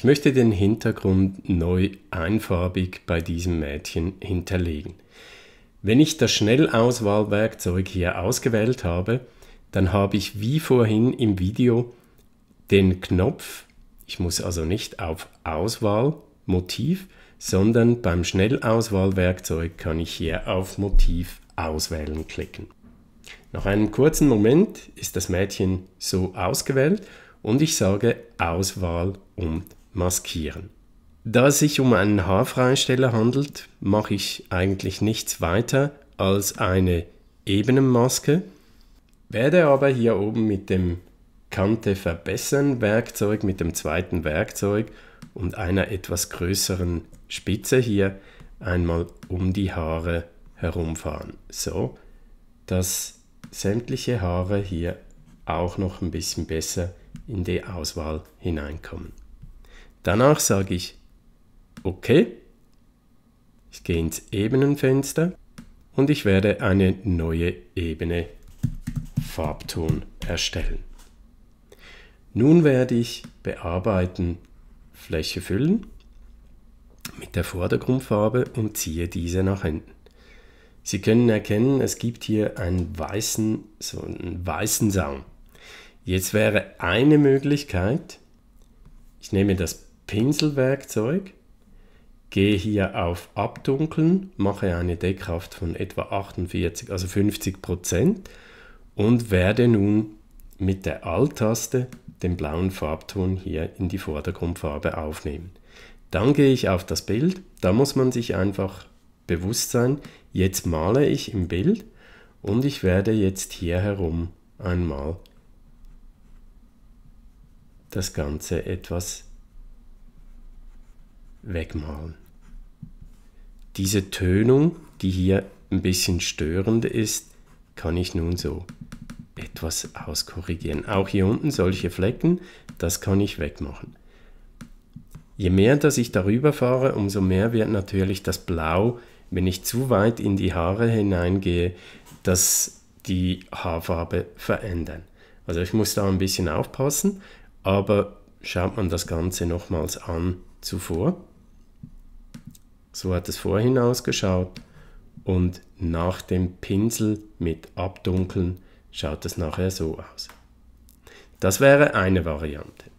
Ich möchte den Hintergrund neu einfarbig bei diesem Mädchen hinterlegen. Wenn ich das Schnellauswahlwerkzeug hier ausgewählt habe, dann habe ich wie vorhin im Video den Knopf, ich muss also nicht auf Auswahl, Motiv, sondern beim Schnellauswahlwerkzeug kann ich hier auf Motiv auswählen klicken. Nach einem kurzen Moment ist das Mädchen so ausgewählt und ich sage Auswahl und maskieren. Da es sich um einen Haarfreisteller handelt, mache ich eigentlich nichts weiter als eine Ebenenmaske, werde aber hier oben mit dem Kante verbessern Werkzeug, mit dem zweiten Werkzeug und einer etwas größeren Spitze hier einmal um die Haare herumfahren. So, dass sämtliche Haare hier auch noch ein bisschen besser in die Auswahl hineinkommen. Danach sage ich OK. Ich gehe ins Ebenenfenster und ich werde eine neue Ebene Farbton erstellen. Nun werde ich bearbeiten, Fläche füllen mit der Vordergrundfarbe und ziehe diese nach hinten. Sie können erkennen, es gibt hier einen weißen, so einen weißen Saum. Jetzt wäre eine Möglichkeit, ich nehme das Pinselwerkzeug, gehe hier auf Abdunkeln, mache eine Deckkraft von etwa 48, also 50 Prozent und werde nun mit der Alt-Taste den blauen Farbton hier in die Vordergrundfarbe aufnehmen. Dann gehe ich auf das Bild, da muss man sich einfach bewusst sein, jetzt male ich im Bild und ich werde jetzt hier herum einmal das Ganze etwas wegmalen. Diese Tönung, die hier ein bisschen störend ist, kann ich nun so etwas auskorrigieren. Auch hier unten solche Flecken, das kann ich wegmachen. Je mehr, dass ich darüber fahre, umso mehr wird natürlich das Blau, wenn ich zu weit in die Haare hineingehe, dass die Haarfarbe verändern. Also ich muss da ein bisschen aufpassen, aber schaut man das Ganze nochmals an zuvor. So hat es vorhin ausgeschaut. Und nach dem Pinsel mit Abdunkeln schaut es nachher so aus. Das wäre eine Variante.